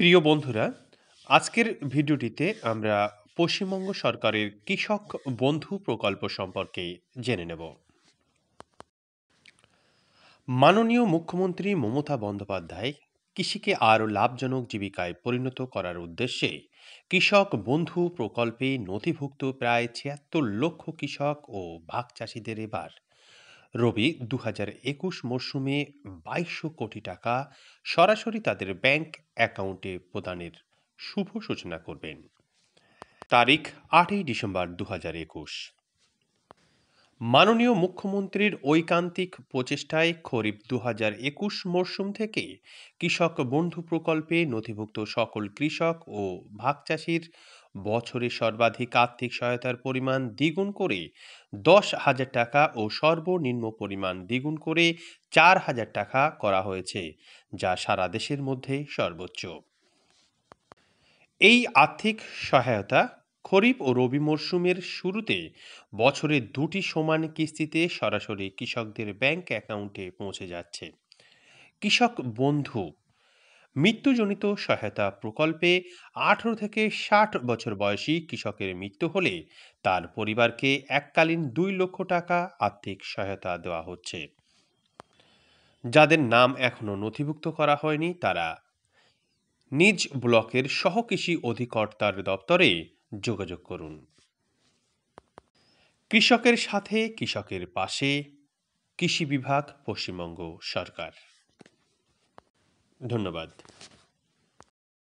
প্রিয় বন্ধুরা আজকের ভিডিওটিতে আমরা পশ্চিমবঙ্গ সরকারের কৃষক বন্ধু প্রকল্প সম্পর্কে জেনে নেব মাননীয় মুখ্যমন্ত্রী মমতা বন্দ্যোপাধ্যায় কৃষিকে আরও লাভজনক জীবিকায় পরিণত করার উদ্দেশ্যে কৃষক বন্ধু প্রকল্পে নথিভুক্ত প্রায় ছিয়াত্তর লক্ষ কৃষক ও ভাগ চাষিদের এবার রবি দু হাজার একুশ মরশুমে বাইশশো কোটি টাকা সরাসরি তাদের ব্যাংক অ্যাকাউন্টে প্রদানের শুভ সূচনা করবেন তারিখ আটই ডিসেম্বর দু হাজার একুশ মাননীয় মুখ্যমন্ত্রীর ঐকান্তিক প্রচেষ্টায় খরিফ দু হাজার একুশ মরশুম থেকে কৃষক বন্ধু প্রকল্পে নথিভুক্ত সকল কৃষক ও ভাগচাষীর বছরে সর্বাধিক আর্থিক সহায়তার পরিমাণ দ্বিগুণ করে দশ হাজার টাকা ও সর্বনিম্ন পরিমাণ দ্বিগুণ করে চার হাজার টাকা করা হয়েছে যা সারা দেশের মধ্যে সর্বোচ্চ এই আর্থিক সহায়তা খরিফ ও রবি মরশুমের শুরুতে বছরে দুটি সমান কিস্তিতে সরাসরি কৃষকদের ব্যাংক অ্যাকাউন্টে পৌঁছে যাচ্ছে কৃষক বন্ধু মৃত্যুজনিত সহায়তা প্রকল্পে আঠেরো থেকে ষাট বছর বয়সী কৃষকের মৃত্যু হলে তার পরিবারকে এককালীন দুই লক্ষ টাকা আর্থিক সহায়তা দেওয়া হচ্ছে যাদের নাম এখনও নথিভুক্ত করা হয়নি তারা নিজ ব্লকের সহকৃষি অধিকর্তার দপ্তরে যোগাযোগ করুন কৃষকের সাথে কৃষকের পাশে কৃষি বিভাগ পশ্চিমবঙ্গ সরকার ধন্যবাদ